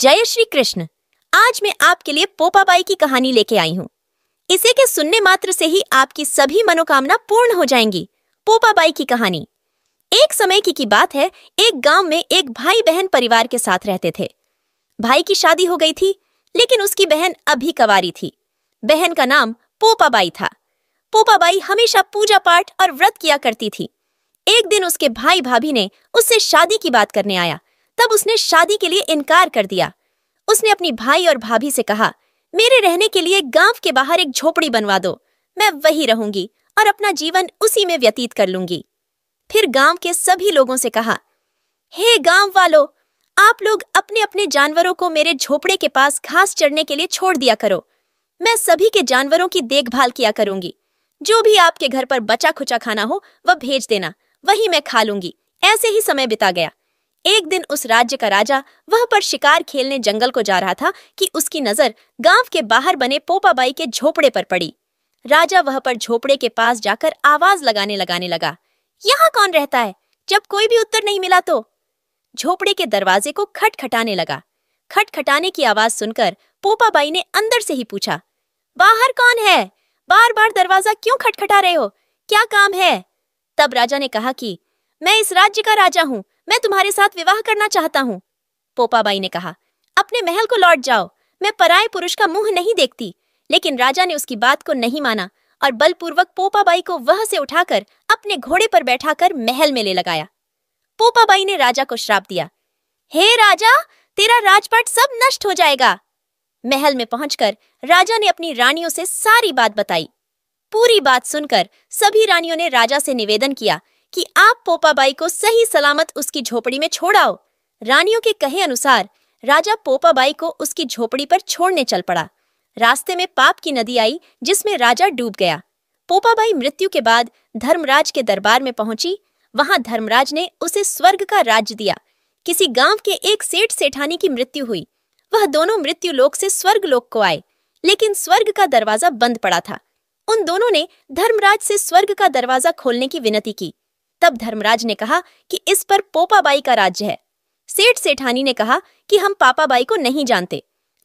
जय श्री कृष्ण आज मैं आपके लिए पोपाबाई की कहानी लेके आई हूँ इसे के सुनने मात्र से ही आपकी सभी मनोकामना पूर्ण हो जाएंगी पोपाबाई की कहानी एक समय की की बात है एक गांव में एक भाई बहन परिवार के साथ रहते थे भाई की शादी हो गई थी लेकिन उसकी बहन अभी कवारी थी बहन का नाम पोपाबाई था पोपाबाई हमेशा पूजा पाठ और व्रत किया करती थी एक दिन उसके भाई भाभी ने उससे शादी की बात करने आया तब उसने शादी के लिए इनकार कर दिया उसने अपनी भाई और भाभी से कहा मेरे रहने के लिए गांव के बाहर एक झोपड़ी बनवा दो मैं वही रहूंगी और अपना जीवन उसी में व्यतीत कर लूंगी फिर गांव के सभी लोगों से कहा हे hey, गांव वालों आप लोग अपने अपने जानवरों को मेरे झोपड़े के पास घास चढ़ने के लिए छोड़ दिया करो मैं सभी के जानवरों की देखभाल किया करूंगी जो भी आपके घर पर बचा खुचा खाना हो वह भेज देना वही मैं खा लूंगी ऐसे ही समय बिता गया एक दिन उस राज्य का राजा वह पर शिकार खेलने जंगल को जा रहा था कि उसकी नजर गांव के बाहर बने पोपाबाई के झोपड़े पर पड़ी राजा वह पर झोपड़े के पास जाकर आवाज लगाने लगाने लगा यहाँ कौन रहता है जब कोई भी उत्तर नहीं मिला तो झोपड़े के दरवाजे को खटखटाने लगा खटखटाने की आवाज सुनकर पोपाबाई ने अंदर से ही पूछा बाहर कौन है बार बार दरवाजा क्यों खटखटा रहे हो क्या काम है तब राजा ने कहा कि मैं इस राज्य का राजा हूँ मैं तुम्हारे साथ विवाह करना चाहता हूँ पोपाबाई ने कहा अपने महल को लौट जाओ मैं पराए पुरुष का मुंह नहीं देखती लेकिन राजा ने उसकी बात को नहीं माना और बलपूर्वक पोपाबाई को वह से उठाकर अपने घोड़े पर बैठाकर महल में ले लगाया पोपाबाई ने राजा को श्राप दिया हे राजा तेरा राजपाट सब नष्ट हो जाएगा महल में पहुंचकर राजा ने अपनी रानियों से सारी बात बताई पूरी बात सुनकर सभी रानियों ने राजा से निवेदन किया कि आप पोपाबाई को सही सलामत उसकी झोपड़ी में छोड़ आओ रानियों के कहे अनुसार राजा पोपाबाई को उसकी झोपड़ी पर छोड़ने चल पड़ा रास्ते में पाप की नदी आई जिसमें राजा डूब गया पोपाबाई मृत्यु के बाद धर्मराज के दरबार में पहुंची वहां धर्मराज ने उसे स्वर्ग का राज्य दिया किसी गांव के एक सेठ सेठानी की मृत्यु हुई वह दोनों मृत्यु लोक से स्वर्ग लोक को आए लेकिन स्वर्ग का दरवाजा बंद पड़ा था उन दोनों ने धर्मराज से स्वर्ग का दरवाजा खोलने की विनती की तब धर्मराज ने कहा कि इस पर पोपाबाई का राज्य है सेठ सेठानी ने कहा कि हम पापाबाई को नहीं जानते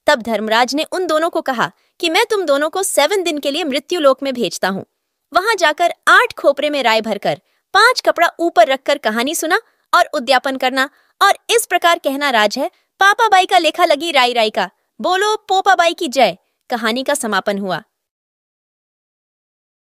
तब धर्मराज ने उन दोनों को कहा कि मैं तुम दोनों को सेवन दिन के लिए मृत्यु लोक में भेजता हूँ वहां जाकर आठ खोपरे में राय भरकर पांच कपड़ा ऊपर रखकर कहानी सुना और उद्यापन करना और इस प्रकार कहना राज है पापाबाई का लेखा लगी राय राय का बोलो पोपाबाई की जय कहानी का समापन हुआ